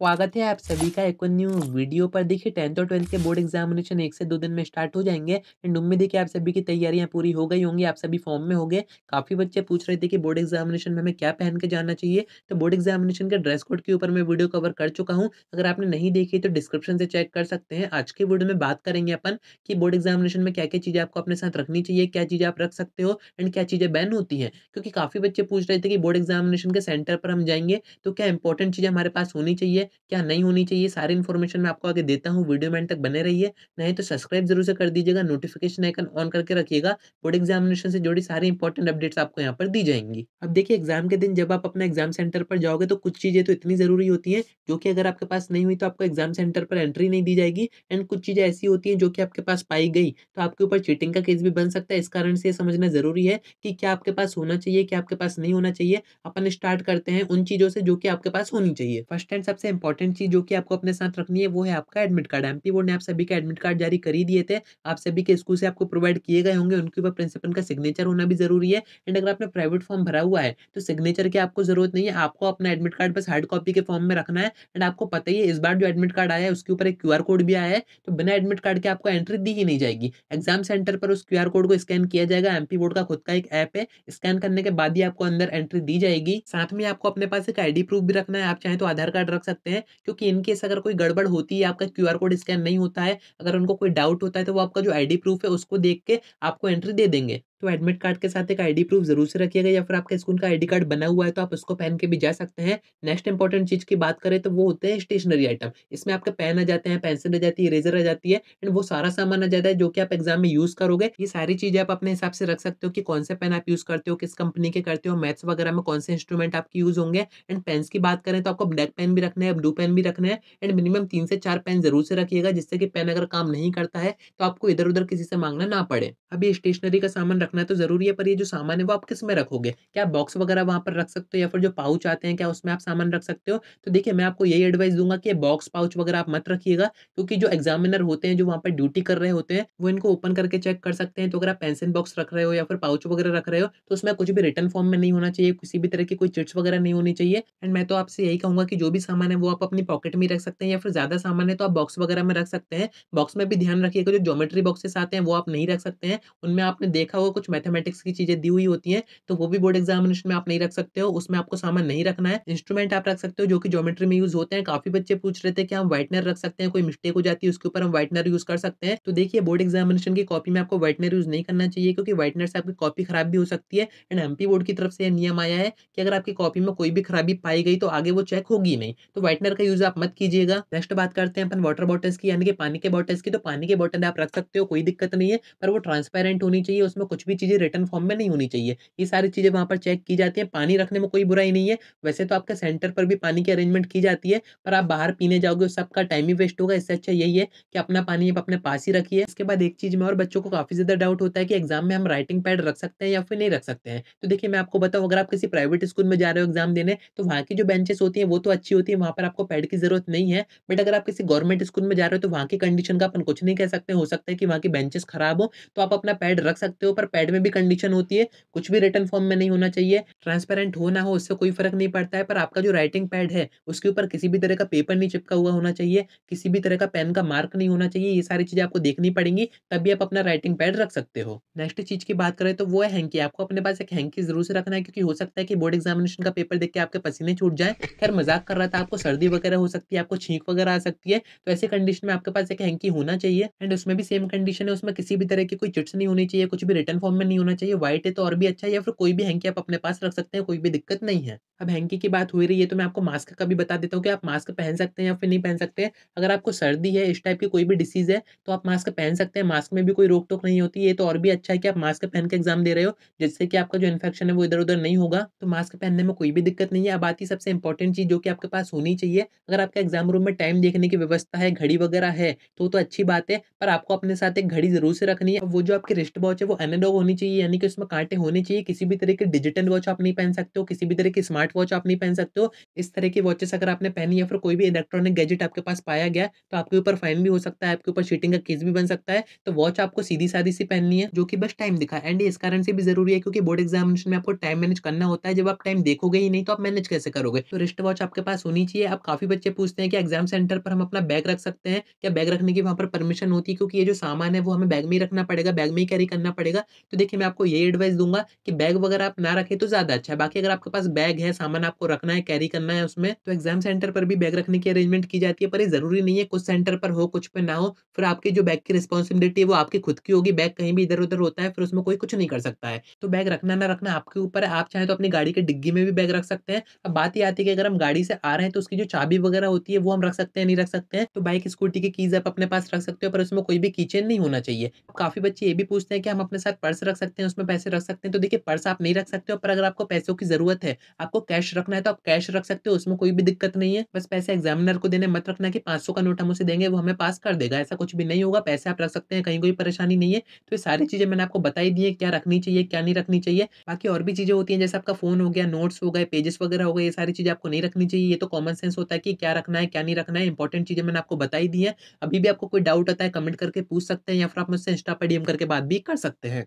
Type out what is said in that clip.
स्वागत है आप सभी का एक न्यू वीडियो पर देखिए टेंथ और ट्वेल्थ के बोर्ड एग्जामिनेशन एक से दो दिन में स्टार्ट हो जाएंगे एंड उम्मीद है कि आप सभी की तैयारियां पूरी हो गई होंगी आप सभी फॉर्म में होंगे काफ़ी बच्चे पूछ रहे थे कि बोर्ड एग्जामिनेशन में हमें क्या पहन के जाना चाहिए तो बोर्ड एग्जामिनेशन के ड्रेस कोड के ऊपर मैं वीडियो कवर कर चुका हूँ अगर आपने नहीं देखी तो डिस्क्रिप्शन से चेक कर सकते हैं आज की वीडियो में बात करेंगे अपन कि बोर्ड एग्जामिनेशन में क्या क्या चीज़ें आपको अपने साथ रखनी चाहिए क्या चीज़ें आप रख सकते हो एंड क्या चीज़ें बैन होती हैं क्योंकि काफ़ी बच्चे पूछ रहे थे कि बोर्ड एग्जामिनेशन के सेंटर पर हम जाएंगे तो क्या इंपॉर्टेंट चीज़ें हमारे पास होनी चाहिए क्या नहीं होनी चाहिए सारी इन्फॉर्मेशन मैं आपको आगे देता हूँ वीडियो में तक बने रहिए नहीं तो सब्सक्राइब जरूर से कर दीजिएगा नोटिफिकेशन आइकन ऑन करके रखिएगा बोर्ड एग्जामिनेशन से जुड़ी सारी इंपॉर्टेंट अपडेट्स आपको यहाँ पर दी जाएंगी अब देखिए एग्जाम के दिन जब आप अपना एग्जाम सेंटर पर जाओगे तो कुछ चीज़ें तो इतनी ज़रूरी होती हैं जो कि अगर आपके पास नहीं हुई तो आपको एग्जाम सेंटर पर एंट्री नहीं दी जाएगी एंड कुछ चीज़ें ऐसी होती हैं जो कि आपके पास पाई गई तो आपके ऊपर चीटिंग का केस भी बन सकता है इस कारण से समझना ज़रूरी है कि क्या आपके पास होना चाहिए क्या आपके पास नहीं होना चाहिए अपन स्टार्ट करते हैं उन चीज़ों से जो कि आपके पास होनी चाहिए फर्स्ट एंड सबसे इंपॉर्टेंट चीज़ जो कि आपको अपने साथ रखनी है वो है आपका admit card M P board ने आप सभी का एडमिट कार्ड जारी कर ही दिए थे आप सभी के स्कूल से आपको प्रोवाइड किए गए होंगे उनके ऊपर प्रिंसिपल का सिग्नेचर होना भी जरूरी है एंड अगर आपने प्राइवेट फॉर्म भरा हुआ है तो सिग्नेचर की आपको जरूरत नहीं है आपको अपना एडमिट कार्ड बस हार्ड कॉपी के फॉर्म में रखना है एंड आपको पता ही है इस बार जो एडमिट कार्ड आया है उसके ऊपर एक क्यू कोड भी आया है तो बिना एडमिट कार्ड के आपको एंट्री दी ही नहीं जाएगी एग्जाम सेंटर पर उस क्यू कोड को स्कैन किया जाएगा एमपी बोर्ड का खुद का एक ऐप है स्कैन करने के बाद ही आपको अंदर एंट्री दी जाएगी साथ में आपको अपने पास एक आईडी प्रूफ भी रखना है आप चाहे तो आधार कार्ड रख सकते हैं सकते हैं क्योंकि इनकेस अगर कोई गड़बड़ होती है आपका क्यू कोड स्कैन नहीं होता है अगर उनको कोई डाउट होता है तो वो आपका जो आई प्रूफ है उसको देख के आपको एंट्री दे देंगे तो एडमिट कार्ड के साथ एक आईडी प्रूफ जरूर से रखिएगा या फिर आपके स्कूल का आईडी कार्ड बना हुआ है तो आप उसको पहन के भी जा सकते हैं नेक्स्ट इंपॉर्टेंट चीज़ की बात करें तो वो होते हैं स्टेशनरी आइटम इसमें आपके पेन आ जाते हैं पेंसिल आ जाती है इरेजर आ जाती है एंड वो सारा सामान आ जाता है जो कि आप एग्जाम में यूज़ करोगे ये सारी चीज़ें आप अपने हिसाब से रख सकते हो कि कौन से पेन आप यूज़ करते हो किस कंपनी के करते हो मैथ्स वगैरह में कौन से इंस्ट्रूमेंट आपके यूज़ होंगे एंड पेन्स की बात करें तो आपको ब्लैक पेन भी रखना है ब्लू पेन भी रखना है एंड मिनिमम तीन से चार पेन जरूर से रखिएगा जिससे कि पेन अगर काम नहीं करता है तो आपको इधर उधर किसी से मांगना ना पड़े अभी स्टेशनरी का सामान रखना तो ज़रूरी है पर ये जो सामान है वो आप किस में रखोगे क्या बॉक्स वगैरह वहाँ पर रख सकते हो या फिर जो पाउच आते हैं क्या उसमें आप सामान रख सकते हो तो देखिए मैं आपको यही एडवाइस दूंगा कि बॉक्स पाउच वगैरह आप मत रखिएगा क्योंकि जो एग्जामिनर होते हैं जो वहाँ पर ड्यूटी कर रहे होते हैं वो इनको ओपन करके चेक कर सकते हैं तो अगर आप पेंसिल बॉक्स रख रहे हो या फिर पाउच वगैरह रख रहे हो तो उसमें कुछ भी रिटर्न फॉर्म में नहीं होना चाहिए किसी भी तरह की कोई चिट्स वगैरह नहीं होनी चाहिए एंड मैं तो आपसे यही कहूँगा कि जो भी सामान है वो आप अपनी पॉकेट में रख सकते हैं या फिर ज़्यादा सामान है तो आप बॉक्स वगैरह में रख सकते हैं बॉक्स में भी ध्यान रखिएगा जो ज्योमेट्री बॉक्सेस आते हैं वो आप नहीं रख सकते हैं उनमें आपने देखा होगा कुछ मैथमेटिक्स की चीजें दी हुई होती हैं तो वो भी बोर्ड एग्जामिनेशन में आप नहीं रख सकते हो उसमें आपको सामान नहीं रखना है इंस्ट्रूमेंट आप रख सकते हो जो कि ज्योमेट्री में यूज होते हैं काफी बच्चे पूछ रहे थे कि हम व्हाइटनर रख सकते हैं कोई मिस्टेक हो जाती है उसके ऊपर हम व्हाइटनर यूज कर सकते हैं तो देखिए बोर्ड एग्जामिनेशन की कॉपी में आपको व्हाइटनर यूज नहीं करना चाहिए क्योंकि व्हाइटनर से आपकी कॉपी खराब भी हो सकती है एंड एमपी बोर्ड की तरफ से यह नियम आया है कि अगर आपकी कॉपी में कोई भी खराबी पाई गई तो आगे वो चेक होगी नहीं तो व्हाइटनर का यूज आप मत कीजिएगा नेक्स्ट बात करते हैं अपन वाटर बॉटल्स की यानी कि पानी के बॉटल्स की तो पानी के बॉटल आप रख सकते हो कोई दिक्कत नहीं है पर वो ट्रांसपेरेंट होनी चाहिए उसमें कुछ भी चीज़ें रिटर्न फॉर्म में नहीं होनी चाहिए ये सारी चीज़ें वहाँ पर चेक की जाती हैं पानी रखने में कोई बुराई नहीं है वैसे तो आपके सेंटर पर भी पानी की अरेंजमेंट की जाती है पर आप बाहर पीने जाओगे उस सबका टाइम ही वेस्ट होगा इससे अच्छा यही है कि अपना पानी आप अपने पास ही रखिए इसके बाद एक चीज़ में और बच्चों को काफ़ी ज़्यादा डाउट होता है कि एग्जाम में हम राइटिंग पैड रख सकते हैं या फिर नहीं रख सकते हैं तो देखिए मैं आपको बताऊँ अगर आप किसी प्राइवेट स्कूल में जा रहे हो एग्जाम देने तो वहाँ की जो बेंचेस होती हैं वो तो अच्छी होती है वहाँ पर आपको पैड की जरूरत नहीं है बट अगर आप किसी गवर्नमेंट स्कूल में जा रहे हो तो वहाँ की कंडीशन का अपन कुछ नहीं कह सकते हो सकता है कि वहाँ की बेंचेस खराब हो तो आप अपना पैड रख सकते हो पर पैड में भी कंडीशन होती है कुछ भी रिटर्न फॉर्म में नहीं होना चाहिए ट्रांसपेरेंट हो ना हो उससे कोई फर्क नहीं पड़ता है पर आपका जो राइटिंग पैड है उसके ऊपर किसी भी तरह का पेपर नहीं चिपका हुआ होना चाहिए किसी भी तरह का पेन का मार्क नहीं होना चाहिए ये सारी चीज़ें आपको देखनी पड़ेंगी तभी आप अपना राइटिंग पैड रख सकते हो नेक्स्ट चीज़ की बात करें तो वो है हैंकी आपको अपने पास एक हैंकी जरूर से रखना है क्योंकि हो सकता है कि बोर्ड एग्जामिनेशन का पेपर देख के आपके पसीने छूट जाए खैर मजाक कर रहा था आपको सर्दी वगैरह हो सकती है आपको छींक वगैरह आ सकती है तो ऐसे कंडीशन में आपके पास एक हैंकी होना चाहिए एंड उसमें भी सेम कंडीशन है उसमें किसी भी तरह की कोई चिट्स नहीं होनी चाहिए कुछ भी रिटर्न फॉर्म में नहीं होना चाहिए व्हाइट है तो और भी अच्छा है या फिर कोई भी हैंकी आप अपने पास रख सकते हैं कोई भी दिक्कत नहीं है अब हैंकी की बात हुई रही है तो मैं आपको मास्क का भी बता देता हूँ कि आप मास्क पहन सकते हैं या फिर नहीं पहन सकते हैं अगर आपको सर्दी है इस टाइप की कोई भी डिसीज़ है तो आप मास्क पहन सकते हैं मास्क में भी कोई रोक टोक नहीं होती है तो और भी अच्छा है कि आप मास्क पहन के एग्जाम दे रहे हो जिससे कि आपका जो इन्फेक्शन है वो इधर उधर नहीं होगा तो मास्क पहनने में कोई भी दिक्कत नहीं है अब आती सबसे इंपॉर्टेंट चीज़ जो कि आपके पास होनी चाहिए अगर आपके एग्जाम रूम में टाइम देखने की व्यवस्था है घड़ी वगैरह है तो तो अच्छी बात है पर आपको अपने साथ एक घड़ी जरूर से रखनी है वो जो आपकी रिस्ट वॉच है वो एनाडो एनालॉग होनी चाहिए यानी कि उसमें कांटे होने चाहिए किसी भी तरह की डिजिटल वॉच आप नहीं पहन सकते हो किसी भी तरह की स्मार्ट वॉच आप नहीं पहन सकते हो इस तरह की वॉचेस अगर आपने पहनी या फिर कोई भी इलेक्ट्रॉनिक गैजेट आपके पास पाया गया तो आपके ऊपर फाइन भी हो सकता है आपके ऊपर शीटिंग का केस भी बन सकता है तो वॉच आपको सीधी सादी सी पहननी है जो कि बस टाइम दिखा एंड इस कारण से भी जरूरी है क्योंकि बोर्ड एग्जामिनेशन में आपको टाइम मैनेज करना होता है जब आप टाइम देखोगे ही नहीं तो आप मैनेज कैसे करोगे तो रिस्ट वॉच आपके पास होनी चाहिए आप काफी बच्चे पूछते हैं कि एग्जाम सेंटर पर हम अपना बैग रख सकते हैं क्या बैग रखने की वहां पर परमिशन होती है क्योंकि ये जो सामान है वो हमें बैग में ही रखना पड़ेगा बैग में ही कैरी करना पड़ेगा तो देखिए मैं आपको ये एडवाइस दूंगा कि बैग वगैरह आप ना रखें तो ज़्यादा अच्छा है बाकी अगर आपके पास बैग है सामान आपको रखना है कैरी करना है उसमें तो एग्जाम सेंटर पर भी बैग रखने की अरेंजमेंट की जाती है पर ये ज़रूरी नहीं है कुछ सेंटर पर हो कुछ पे ना हो फिर आपकी जो बैग की रिस्पॉन्सिबिलिटी है वो आपकी खुद की होगी बैग कहीं भी इधर उधर होता है फिर उसमें कोई कुछ नहीं कर सकता है तो बैग रखना ना रखना आपके ऊपर है आप चाहे तो अपनी गाड़ी के डिग्गी में भी बैग रख सकते हैं अब बात ये आती है कि अगर हम गाड़ी से आ रहे हैं तो उसकी जो चाबी वगैरह होती है वो हम रख सकते हैं नहीं रख सकते हैं तो बाइक स्कूटी की कीज आप अपने पास रख सकते हो पर उसमें कोई भी कीचेन नहीं होना चाहिए काफ़ी बच्चे ये भी पूछते हैं कि हम अपने साथ पर्स रख सकते हैं उसमें पैसे रख सकते हैं तो देखिए पर्स आप नहीं रख सकते हो पर अगर आपको पैसों की जरूरत है आपको कैश रखना है तो आप कैश रख सकते हो उसमें कोई भी दिक्कत नहीं है बस पैसे एग्जामिनर को देने मत रखना कि पांच का नोट हम उसे देंगे वो हमें पास कर देगा ऐसा कुछ भी नहीं होगा पैसे आप रख सकते हैं कहीं कोई परेशानी नहीं है तो ये सारी चीजें मैंने आपको बताई दी है क्या रखनी चाहिए क्या नहीं रखनी चाहिए बाकी और भी चीजें होती है जैसे आपका फोन हो गया नोट्स हो गए पेजेस वगैरह हो गए ये सारी चीजें आपको नहीं रखनी चाहिए ये तो कॉमन सेंस होता है कि क्या रखना है क्या नहीं रखना है इंपॉर्टेंट चीजें मैंने आपको बताई दी है अभी भी आपको कोई डाउट आता है कमेंट करके पूछ सकते हैं या फिर आप मुझसे इंस्टा पर डीएम करके बात भी कर सकते हैं